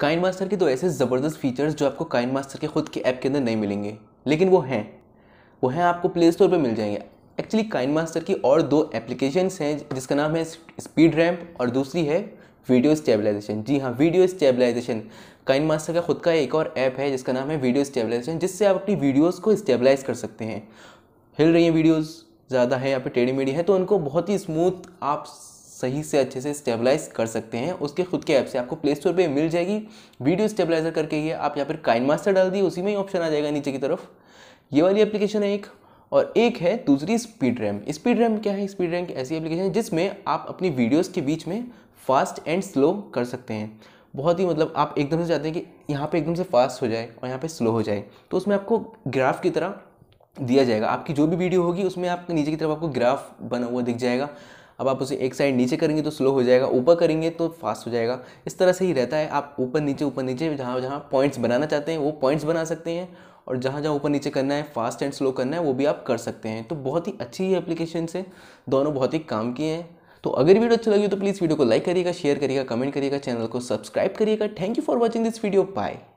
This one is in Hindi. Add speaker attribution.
Speaker 1: काइन मास्टर के दो ऐसे ज़बरदस्त फीचर्स जो आपको काइन मास्टर के खुद के ऐप के अंदर नहीं मिलेंगे लेकिन वो हैं वो हैं आपको प्ले स्टोर पर मिल जाएंगे एक्चुअली काइन मास्टर की और दो एप्लीकेशंस हैं जिसका नाम है स्पीड रैम्प और दूसरी है वीडियो स्टेबलाइजेशन जी हाँ वीडियो स्टेबलाइजेशन काइन मास्टर का खुद का एक और ऐप है जिसका नाम है वीडियो स्टेबलाइजेशन जिससे आप अपनी वीडियोस को स्टेबलाइज कर सकते हैं हिल रही हैं वीडियोस ज़्यादा है या फिर टेढ़ी मेढ़ी है तो उनको बहुत ही स्मूथ आप सही से अच्छे से स्टेबलाइज कर सकते हैं उसके खुद के ऐप से आपको प्ले स्टोर पर मिल जाएगी वीडियो स्टेबलाइजर करके ये आप यहाँ पर काइन मास्टर डाल दिए उसी में ही ऑप्शन आ जाएगा नीचे की तरफ ये वाली एप्लीकेशन है एक और एक है दूसरी स्पीड रैम स्पीड रैम क्या है स्पीड रैम ऐसी एप्लीकेशन है जिसमें आप अपनी वीडियोस के बीच में फास्ट एंड स्लो कर सकते हैं बहुत ही मतलब आप एकदम से चाहते हैं कि यहाँ पे एकदम से फास्ट हो जाए और यहाँ पे स्लो हो जाए तो उसमें आपको ग्राफ की तरह दिया जाएगा आपकी जो भी वीडियो होगी उसमें आपके नीचे की तरफ आपको ग्राफ बना हुआ दिख जाएगा अब आप उसे एक साइड नीचे करेंगे तो स्लो हो जाएगा ऊपर करेंगे तो फास्ट हो जाएगा इस तरह से ही रहता है आप ऊपर नीचे ऊपर नीचे जहाँ जहाँ पॉइंट्स बनाना चाहते हैं वो पॉइंट्स बना सकते हैं और जहाँ जहाँ ऊपर नीचे करना है फास्ट एंड स्लो करना है वो भी आप कर सकते हैं तो बहुत ही अच्छी ही एप्लीकेशन से दोनों बहुत ही काम किए हैं तो अगर वीडियो अच्छी लगी तो प्लीज़ वीडियो को लाइक करिएगा शेयर करिएगा कमेंट करिएगा चैनल को सब्सक्राइब करिएगा thank you for watching this video bye